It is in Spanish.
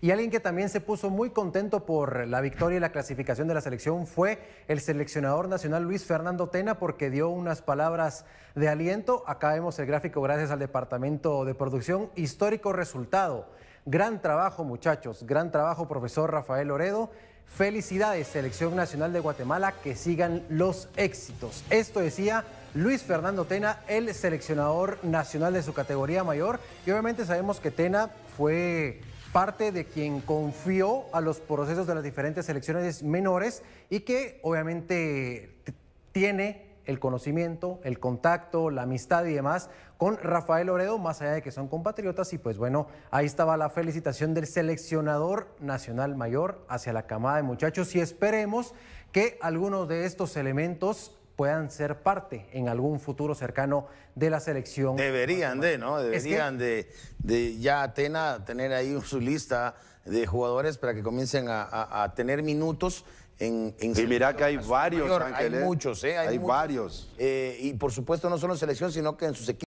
Y alguien que también se puso muy contento por la victoria y la clasificación de la selección fue el seleccionador nacional Luis Fernando Tena porque dio unas palabras de aliento. Acá vemos el gráfico gracias al departamento de producción. Histórico resultado. Gran trabajo muchachos, gran trabajo profesor Rafael Oredo. Felicidades Selección Nacional de Guatemala, que sigan los éxitos. Esto decía Luis Fernando Tena, el seleccionador nacional de su categoría mayor. Y obviamente sabemos que Tena fue parte de quien confió a los procesos de las diferentes selecciones menores y que obviamente tiene el conocimiento, el contacto, la amistad y demás con Rafael Oredo, más allá de que son compatriotas. Y pues bueno, ahí estaba la felicitación del seleccionador nacional mayor hacia la camada de muchachos y esperemos que algunos de estos elementos puedan ser parte en algún futuro cercano de la selección. Deberían de, ¿no? Deberían de, ya Atena tener ahí su lista de jugadores para que comiencen a, tener minutos. En, en y mira que hay varios, Hay muchos, ¿eh? Hay, varios. Eh, y por supuesto no solo en selección, sino que en sus equipos.